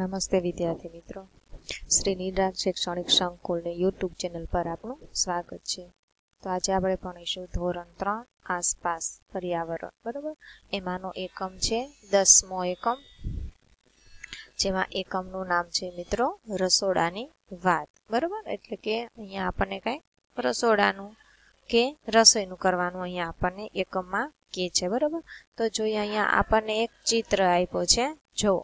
નમસ્તે વિદ્યાર્થી મિત્રો શ્રી નિરાગ શૈક્ષણિક સંકુલની યુટ્યુબ ચેનલ પર આપણું સ્વાગત છે તો આજે આપણે ભણીશું ધોરણ ત્રણ આસપાસ પર્યાવરણ બરાબર એમાંનો એકમ છે દસમો એકમ જેમાં એકમનું નામ છે મિત્રો રસોડાની વાત બરાબર એટલે કે અહીંયા આપણને કાંઈ રસોડાનું કે રસોઈનું કરવાનું અહીંયા આપણને એકમમાં કે છે બરાબર તો જોઈએ અહીંયા આપણને એક ચિત્ર આપ્યો છે જુઓ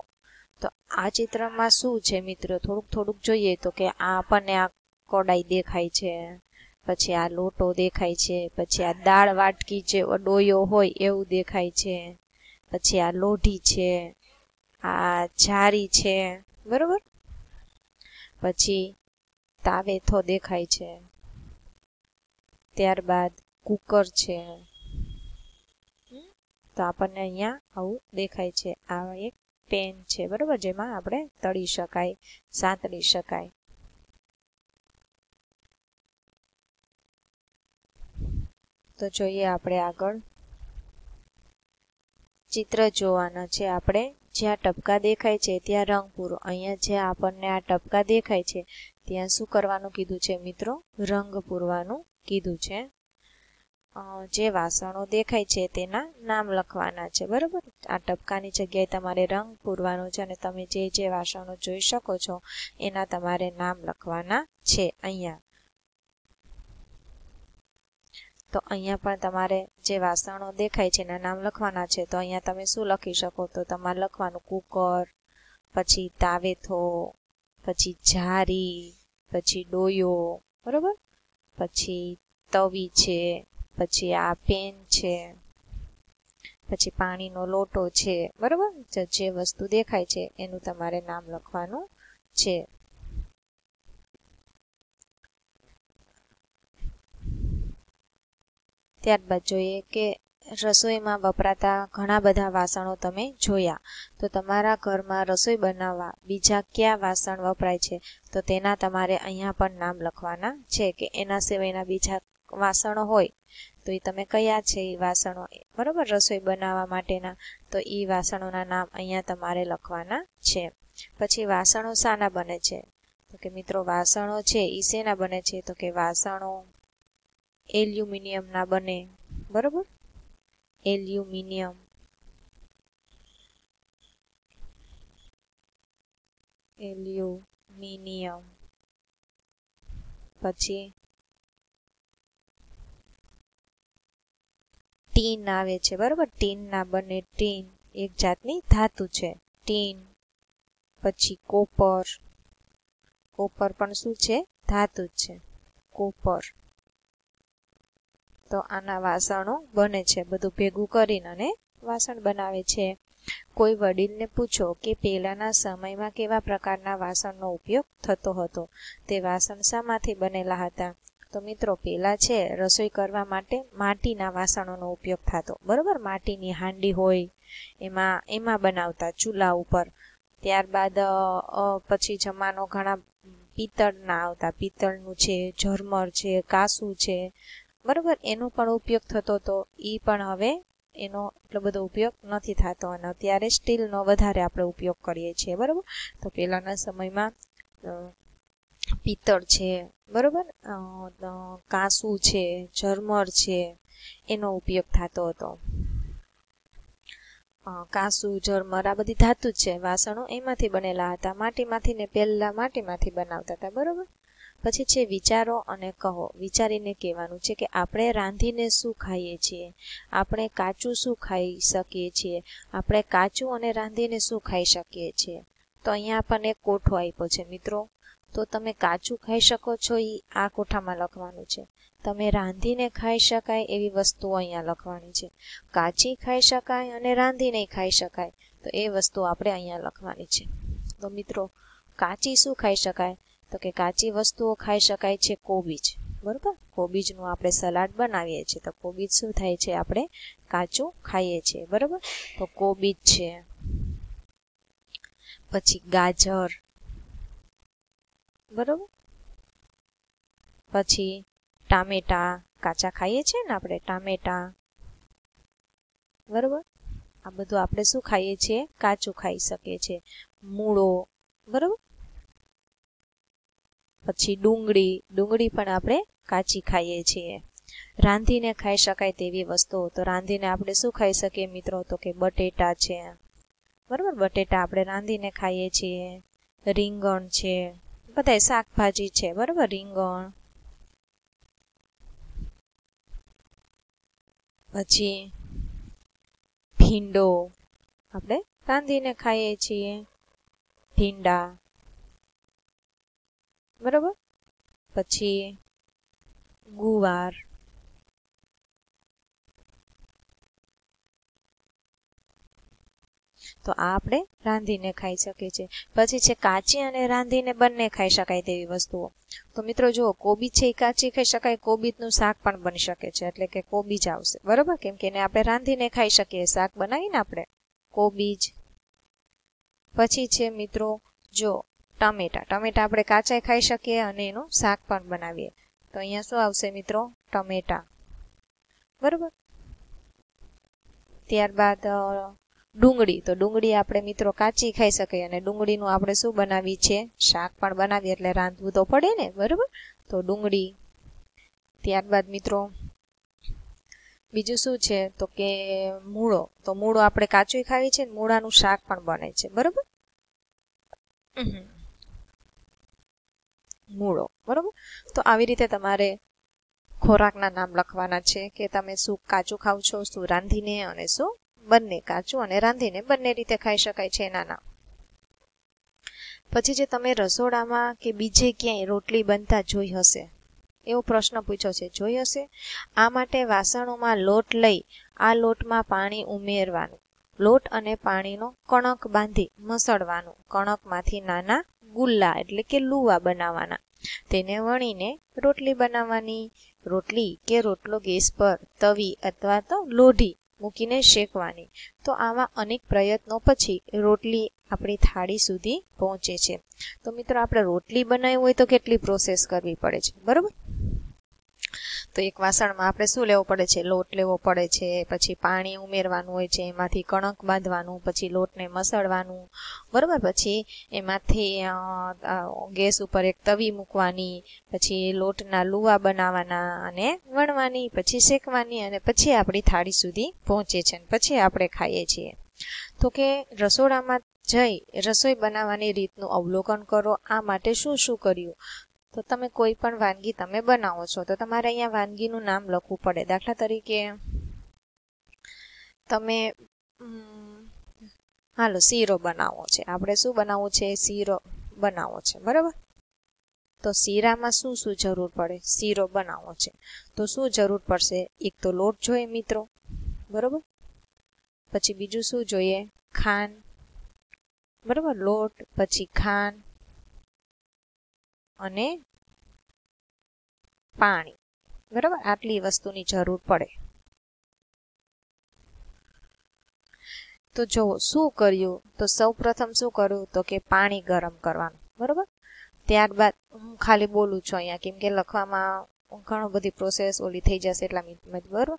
આ ચિત્રમાં શું છે મિત્રો થોડુંક થોડુંક જોઈએ તો કે આ આપણને આ કોડાઈ દેખાય છે પછી આ લોટો દેખાય છે પછી આ દાળ વાટકી જે ડોયો હોય એવું દેખાય છે પછી આ લોઢી છે આ જારી છે બરોબર પછી તાવેથો દેખાય છે ત્યારબાદ કુકર છે તો આપણને અહીંયા આવું દેખાય છે આ એક પેન છે બરાબર જેમાં આપણે તળી શકાય સાંતળી શકાય તો જોઈએ આપણે આગળ ચિત્ર જોવાના છે આપણે જ્યાં ટપકા દેખાય છે ત્યાં રંગ પૂરો અહીંયા જ્યાં આપણને આ ટપકા દેખાય છે ત્યાં શું કરવાનું કીધું છે મિત્રો રંગ પૂરવાનું કીધું છે જે વાસણો દેખાય છે તેના નામ લખવાના છે બરાબર આ ટપકાની જગ્યાએ તમારે રંગ પૂરવાનો છે અને તમે જે જે વાસણો જોઈ શકો છો એના તમારે નામ લખવાના છે અહીંયા તો અહીંયા પણ તમારે જે વાસણો દેખાય છે એના નામ લખવાના છે તો અહીંયા તમે શું લખી શકો તો તમારે લખવાનું કુકર પછી તાવેથો પછી જારી પછી ડોયો બરાબર પછી તવી છે પછી આ પેન છે પછી પાણીનો લોટો છે બરાબર જે વસ્તુ દેખાય છે એનું તમારે નામ લખવાનું છે ત્યારબાદ જોઈએ કે રસોઈમાં વપરાતા ઘણા બધા વાસણો તમે જોયા તો તમારા ઘરમાં રસોઈ બનાવવા બીજા કયા વાસણ વપરાય છે તો તેના તમારે અહીંયા પણ નામ લખવાના છે કે એના સિવાયના બીજા વાસણો હોય તો એ તમે કયા છે એ વાસણો બરાબર રસોઈ બનાવવા માટેના તો એ વાસણોના નામ અહીંયા તમારે લખવાના છે પછી વાસણો શાના બને છે તો કે મિત્રો વાસણો છે એ શેના બને છે તો કે વાસણો એલ્યુમિનિયમના બને બરાબર એલ્યુમિનિયમ એલ્યુમિનિયમ પછી ટીન આવે છે બરાબર ટીનના બને ટીન એક જાતની ધાતુ છે ટીન પછી કોપર કોપર પણ શું છે ધાતુ જ છે કોપર તો આના વાસણો બને છે બધું ભેગું કરીને અને વાસણ બનાવે છે કોઈ વડીલને પૂછો કે પહેલાના સમયમાં કેવા પ્રકારના વાસણનો ઉપયોગ થતો હતો તે વાસણ શામાંથી બનેલા હતા તો મિત્રો પહેલાં છે રસોઈ કરવા માટે માટીના વાસણોનો ઉપયોગ થતો બરાબર માટીની હાંડી હોય એમાં એમાં બનાવતા ચૂલા ઉપર ત્યારબાદ પછી જમાનો ઘણા પિત્તળના આવતા પિત્તળનું છે ઝરમર છે કાસુ છે બરાબર એનો પણ ઉપયોગ થતો હતો એ પણ હવે એનો એટલો બધો ઉપયોગ નથી થતો અને અત્યારે સ્ટીલનો વધારે આપણે ઉપયોગ કરીએ છીએ બરાબર તો પહેલાંના સમયમાં પિત્તળ છે બરોબર કાંસુ છે ઝરમર છે એનો ઉપયોગ થતો હતો કાંસુ ઝરમર આ બધી ધાતુ જ છે વાસણો એમાંથી બનેલા હતા માટીમાંથી ને પહેલાં માટીમાંથી બનાવતા હતા બરોબર પછી છે વિચારો અને કહો વિચારીને કહેવાનું છે કે આપણે રાંધીને શું ખાઈએ છીએ આપણે કાચું શું ખાઈ શકીએ છીએ આપણે કાચું અને રાંધીને શું ખાઈ શકીએ છીએ તો અહીંયા પણ એક કોઠો આપ્યો છે મિત્રો તો તમે કાચું ખાઈ શકો છો એ આ કોઠામાં લખવાનું છે તમે રાંધીને ખાઈ શકાય એવી વસ્તુઓ અહીંયા લખવાની છે કાચી ખાઈ શકાય અને રાંધીને ખાઈ શકાય તો એ વસ્તુ આપણે અહીંયા લખવાની છે તો મિત્રો કાચી શું ખાઈ શકાય તો કે કાચી વસ્તુઓ ખાઈ શકાય છે કોબીજ બરાબર કોબીજનું આપણે સલાડ બનાવીએ છીએ તો કોબીજ શું થાય છે આપણે કાચું ખાઈએ છીએ બરાબર તો કોબીજ છે પછી ગાજર બરોબર પછી ટામેટા કાચા ખાઈએ છીએ ને આપણે ટામેટા બરોબર આ બધું આપણે શું ખાઈએ છીએ કાચું ખાઈ શકીએ છીએ મૂળો બરોબર પછી ડુંગળી ડુંગળી પણ આપણે કાચી ખાઈએ છીએ રાંધીને ખાઈ શકાય તેવી વસ્તુઓ તો રાંધીને આપણે શું ખાઈ શકીએ મિત્રો તો કે બટેટા છે બરોબર બટેટા આપણે રાંધીને ખાઈએ છીએ રીંગણ છે બધા શાકભાજી છે બરોબર રીંગણ પછી ભીંડો આપણે રાંધીને ખાઈએ છીએ ભીંડા બરોબર પછી ગુવાર તો આ આપણે રાંધીને ખાઈ શકીએ છીએ પછી છે કાચી અને રાંધીને બંને ખાઈ શકાય તેવી વસ્તુઓ તો મિત્રો જુઓ કોબી છે એ કાચી ખાઈ શકાય કોબીજનું શાક પણ બની શકે છે એટલે કે કોબીજ આવશે બરાબર કેમ કે એને આપણે રાંધીને ખાઈ શકીએ શાક બનાવીને આપણે કોબીજ પછી છે મિત્રો જો ટામેટા ટમેટા આપણે કાચાય ખાઈ શકીએ અને એનું શાક પણ બનાવીએ તો અહીંયા શું આવશે મિત્રો ટમેટા બરોબર ત્યારબાદ ડુંગળી તો ડુંગળી આપણે મિત્રો કાચી ખાઈ શકીએ અને ડુંગળીનું આપણે શું બનાવી છે શાક પણ બનાવીએ એટલે રાંધવું તો પડે ને બરાબર તો ડુંગળી ત્યારબાદ મિત્રો બીજું શું છે તો કે મૂળો તો મૂળો આપણે કાચું ખાવી છે મૂળાનું શાક પણ બને છે બરાબર મૂળો બરાબર તો આવી રીતે તમારે ખોરાકના નામ લખવાના છે કે તમે શું કાચું ખાવ છો શું રાંધીને અને શું બંને કાચું અને રાંધીને બંને રીતે ખાઈ શકાય છે નાના પછી જે તમે રસોડામાં કે બીજે ક્યાંય રોટલી બનતા જોઈ હશે એવો પ્રશ્ન પૂછ્યો છે જોઈ હશે આ માટે વાસણોમાં લોટ લઈ આ લોટમાં પાણી ઉમેરવાનું લોટ અને પાણીનો કણક બાંધી મસળવાનું કણકમાંથી નાના ગુલ્લા એટલે કે લુવા બનાવવાના તેને વણીને રોટલી બનાવવાની રોટલી કે રોટલો ગેસ પર તવી અથવા તો લોઢી મૂકીને શેકવાની તો આવા અનેક પ્રયત્નો પછી રોટલી આપણી થાળી સુધી પહોંચે છે તો મિત્રો આપણે રોટલી બનાવી હોય તો કેટલી પ્રોસેસ કરવી પડે છે બરાબર તો એક વાસણમાં આપણે શું લેવો પડે છે લોટ લેવો પડે છે પછી પાણી ઉમેરવાનું હોય છે એમાંથી કણક બાંધવાનું પછી લોટને મસળવાનું બરાબર પછી એમાંથી ગેસ ઉપર એક તવી મૂકવાની પછી લોટના લુવા બનાવવાના અને વણવાની પછી શેકવાની અને પછી આપણી થાળી સુધી પહોંચે છે પછી આપણે ખાઈએ છીએ તો કે રસોડામાં જઈ રસોઈ બનાવવાની રીતનું અવલોકન કરો આ માટે શું શું કર્યું તો તમે કોઈ પણ વાનગી તમે બનાવો છો તો તમારે અહીંયા વાનગીનું નામ લખવું પડે દાખલા તરીકે તમે હાલો શીરો બનાવો છે આપણે શું બનાવવું છે શીરો બનાવવો છે બરાબર તો શીરામાં શું શું જરૂર પડે શીરો બનાવો છે તો શું જરૂર પડશે એક તો લોટ જોઈએ મિત્રો બરાબર પછી બીજું શું જોઈએ ખાંડ બરાબર લોટ પછી ખાંડ અને પાણી બરાબર આટલી વસ્તુની જરૂર પડે તો જો શું કર્યું તો સૌ પ્રથમ શું કર્યું તો કે પાણી ગરમ કરવાનું બરાબર ત્યારબાદ હું ખાલી બોલું છું અહીંયા કેમ કે લખવામાં ઘણો બધી પ્રોસેસ ઓલી થઈ જશે એટલા મિનિટમાં બરાબર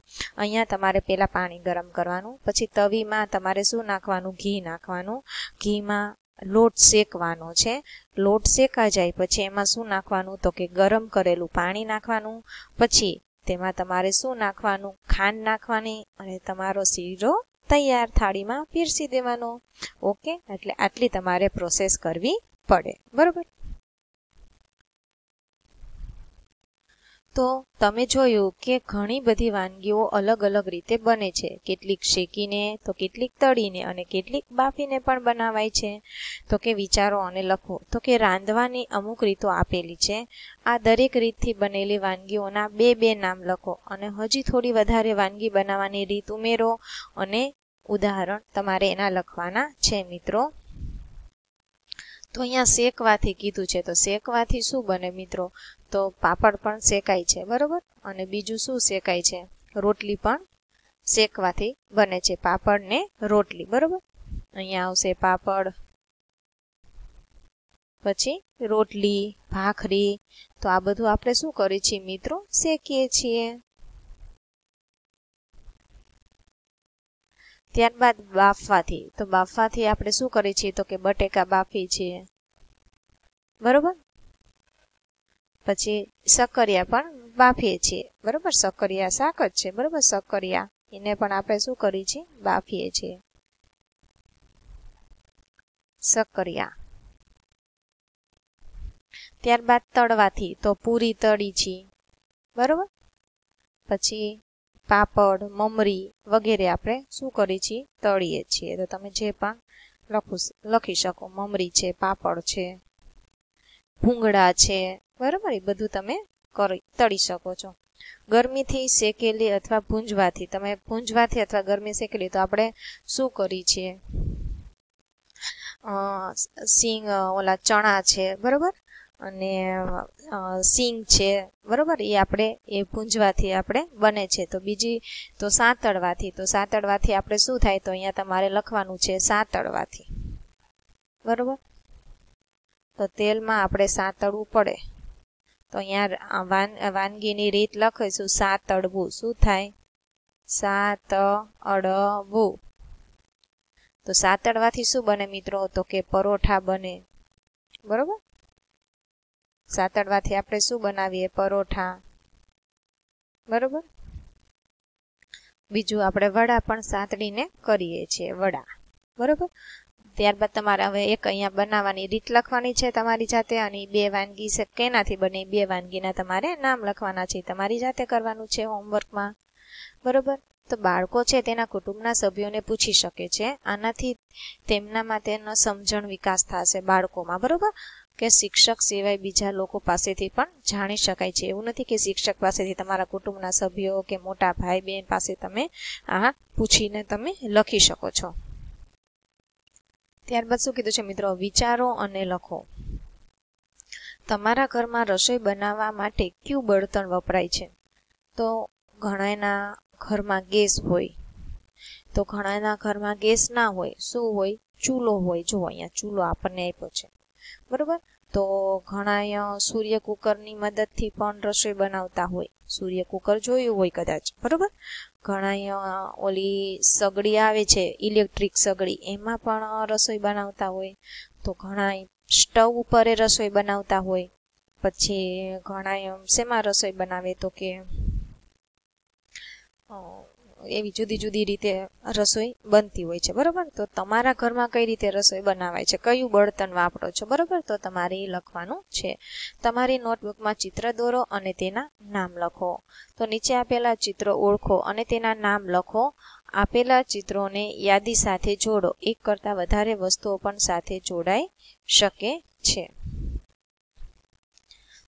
અહીંયા તમારે પહેલાં પાણી ગરમ કરવાનું પછી તવીમાં તમારે શું નાખવાનું ઘી નાખવાનું ઘીમાં લોટ શેકવાનો છે લોટ શેકા જાય પછી એમાં શું નાખવાનું તો કે ગરમ કરેલું પાણી નાખવાનું પછી તેમાં તમારે શું નાખવાનું ખાંડ નાખવાની અને તમારો શીરો તૈયાર થાળીમાં પીરસી દેવાનો ઓકે એટલે આટલી તમારે પ્રોસેસ કરવી પડે બરોબર તો તમે જોયું કે ઘણી બધી વાનગીઓ અલગ અલગ રીતે બને છે કેટલીક શેકીને તો કેટલીક તળીને અને કેટલીક બાફીને પણ બનાવાય છે તો કે વિચારો અને લખો તો કે રાંધવાની અમુક રીતો આપેલી છે આ દરેક રીતથી બનેલી વાનગીઓના બે બે નામ લખો અને હજી થોડી વધારે વાનગી બનાવવાની રીત ઉમેરો અને ઉદાહરણ તમારે એના લખવાના છે મિત્રો તો અહીંયા શેકવાથી કીધું છે તો શેકવાથી શું બને મિત્રો તો પાપડ પણ શેકાય છે બરાબર અને બીજું શું શેકાય છે રોટલી પણ શેકવાથી બને છે પાપડ ને રોટલી બરાબર અહીંયા આવશે પાપડ પછી રોટલી ભાખરી તો આ બધું આપણે શું કરીએ છીએ મિત્રો શેકીએ છીએ ત્યારબાદ બાફવાથી તો બાફવાથી આપણે શું કરીએ છીએ તો કે બટેકા બાફી છીએ બરોબર પછી સક્કરિયા પણ બાફીએ છીએ બરોબર સક્કરિયા શાક જ છે બરોબર સક્કરિયા એને પણ આપણે શું કરીએ છીએ બાફીએ છીએ સક્કરિયા ત્યારબાદ તળવાથી તો પૂરી તળી છીએ બરોબર પછી પાપડ મમરી વગેરે આપણે શું કરીએ છીએ તળીએ છીએ તો તમે જે પણ લખું લખી શકો મમરી છે પાપડ છે ભૂંગળા છે બરાબર એ બધું તમે કરી તળી શકો છો ગરમીથી શેકેલી અથવા ભૂંજવાથી તમે ભૂંજવાથી અથવા ગરમી શેકેલી તો આપણે શું કરી છીએ સિંગ ઓલા ચણા છે બરાબર અને સિંગ છે બરોબર એ આપણે એ પૂંજવાથી આપણે બને છે તો બીજી તો સાંતળવાથી તો સાંતળવાથી આપણે શું થાય તો અહીંયા તમારે લખવાનું છે સાંતળવાથી બરાબર તો તેલમાં આપણે સાંતળવું પડે તો અહીંયા વાન વાનગીની રીત લખીશું સાતડવું શું થાય સાત અડવું તો સાતડવાથી શું બને મિત્રો તો કે પરોઠા બને બરોબર સાતડવાથી આપણે શું બનાવીએ પરોઠા બરોબર બીજું આપણે વડા પણ સાતડીને કરીએ છીએ વડા બરોબર ત્યારબાદ તમારે હવે એક અહીંયા બનાવવાની રીત લખવાની છે તમારી જાતે અને બે વાનગી છે કેનાથી બને બે વાનગીના તમારે નામ લખવાના છે તમારી જાતે કરવાનું છે હોમવર્કમાં બરોબર તો બાળકો છે તેના કુટુંબના સભ્યોને પૂછી શકે છે આનાથી તેમનામાં તેનો સમજણ વિકાસ થશે બાળકોમાં બરોબર કે શિક્ષક સિવાય બીજા લોકો પાસેથી પણ જાણી શકાય છે એવું નથી કે શિક્ષક પાસેથી તમારા કુટુંબના સભ્યો કે મોટા ભાઈ બહેન પાસે તમે આ પૂછીને તમે લખી શકો છો ત્યારબાદ શું કીધું છે મિત્રો વિચારો અને લખો તમારા ઘરમાં રસોઈ બનાવવા માટે કયું બળતણ વપરાય છે તો ઘણાના ઘરમાં ગેસ હોય તો ઘણાના ઘરમાં ગેસ ના હોય શું હોય ચૂલો હોય જો અહીંયા ચૂલો આપણને આપ્યો છે બરોબર તો ઘણા સૂર્ય કુકરની મદદથી પણ રસોઈ બનાવતા હોય સૂર્ય કુકર જોયું હોય કદાચ બરોબર ઘણા ઓલી સગડી આવે છે ઇલેક્ટ્રિક સગડી એમાં પણ રસોઈ બનાવતા હોય તો ઘણા સ્ટવ ઉપર રસોઈ બનાવતા હોય પછી ઘણા શેમાં રસોઈ બનાવે તો કે એવી જુદી જુદી રીતે રસોઈ બનતી હોય છે બરાબર તો તમારા ઘરમાં કઈ રીતે રસોઈ બનાવાય છે કયું બળતણ વાપરો છો બરાબર તો તમારે લખવાનું છે તમારી નોટબુકમાં ચિત્ર દોરો અને તેના નામ લખો તો નીચે આપેલા ચિત્રો ઓળખો અને તેના નામ લખો આપેલા ચિત્રોને યાદી સાથે જોડો એક કરતાં વધારે વસ્તુઓ પણ સાથે જોડાઈ શકે છે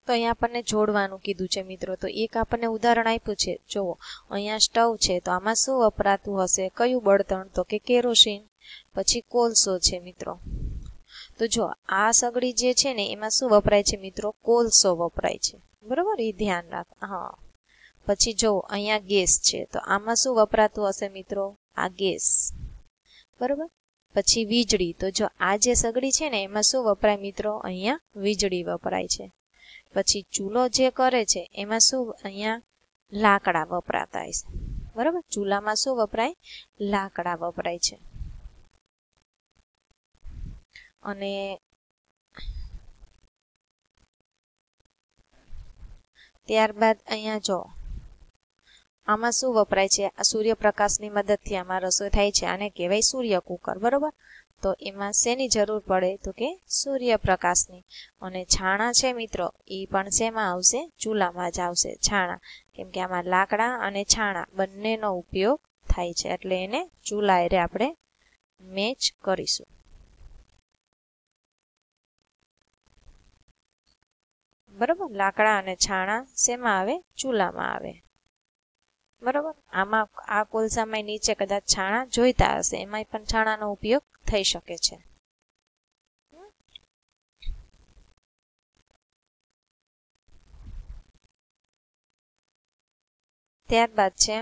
તો અહીંયા આપણને જોડવાનું કીધું છે મિત્રો તો એક આપણને ઉદાહરણ આપ્યું છે જુઓ અહીંયા સ્ટવ છે તો આમાં શું વપરાતું હશે કયું બળતણ તો કે કેરોસીન પછી કોલસો છે મિત્રો તો જો આ સગડી જે છે ને એમાં શું વપરાય છે મિત્રો કોલસો વપરાય છે બરાબર એ ધ્યાન રાખ હા પછી જો અહીંયા ગેસ છે તો આમાં શું વપરાતું હશે મિત્રો આ ગેસ બરાબર પછી વીજળી તો જો આ જે સગડી છે ને એમાં શું વપરાય મિત્રો અહીંયા વીજળી વપરાય છે પછી ચૂલો જે કરે છે એમાં શું અહીંયા લાકડા વપરાતા હશે બરાબર ચૂલામાં શું વપરાય લાકડા વપરાય છે અને ત્યારબાદ અહીંયા જો આમાં શું વપરાય છે આ સૂર્યપ્રકાશની મદદથી આમાં રસોઈ થાય છે આને કહેવાય સૂર્ય કુકર બરોબર તો એમાં શેની જરૂર પડે તો કે સૂર્યપ્રકાશની અને છાણા છે મિત્રો એ પણ શેમાં આવશે ચૂલામાં જ આવશે છાણા કેમ કે આમાં લાકડા અને છાણા બંનેનો ઉપયોગ થાય છે એટલે એને ચૂલા એરે આપણે મેચ કરીશું બરાબર લાકડા અને છાણા શેમાં આવે ચૂલામાં આવે બરોબર આમાં આ કોલસામાં નીચે કદાચ છાણા જોઈતા હશે એમાંય પણ છાણાનો ઉપયોગ થઈ શકે છે ત્યારબાદ છે